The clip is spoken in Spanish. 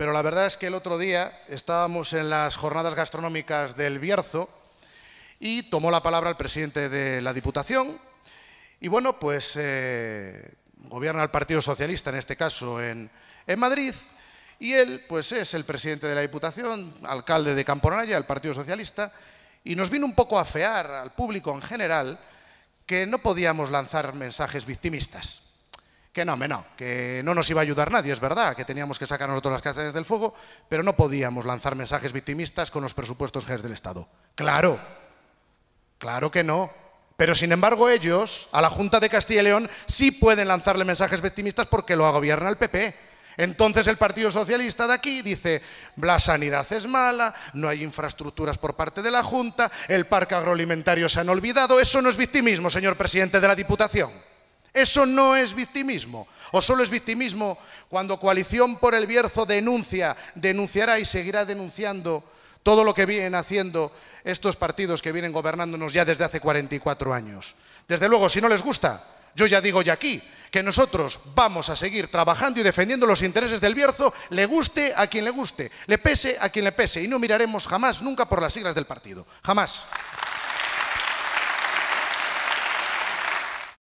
Pero la verdad es que el otro día estábamos en las jornadas gastronómicas del Bierzo y tomó la palabra el presidente de la Diputación. Y bueno, pues eh, gobierna el Partido Socialista, en este caso, en, Madrid. Y él, pues es el presidente de la Diputación, alcalde de Camponalla, el Partido Socialista, y nos vino un poco a fear al público en general que no podíamos lanzar mensajes victimistas. Que no, que no nos iba a ayudar nadie, es verdad, que teníamos que sacar nosotros las casas del fuego, pero no podíamos lanzar mensajes victimistas con los presupuestos jefes del Estado. Claro, claro que no. Pero sin embargo ellos, a la Junta de Castilla y León, sí pueden lanzarle mensajes victimistas porque lo agobierna el PP. Entonces el Partido Socialista de aquí dice, la sanidad es mala, no hay infraestructuras por parte de la Junta, el parque agroalimentario se han olvidado, eso no es victimismo, señor presidente de la Diputación. Eso no es victimismo. O solo es victimismo cuando Coalición por el Bierzo denuncia, denunciará y seguirá denunciando todo lo que vienen haciendo estos partidos que vienen gobernándonos ya desde hace 44 años. Desde luego, si no les gusta, yo ya digo ya aquí que nosotros vamos a seguir trabajando y defendiendo los intereses del Bierzo, le guste a quien le guste, le pese a quien le pese, y no miraremos jamás, nunca por las siglas del partido. Jamás.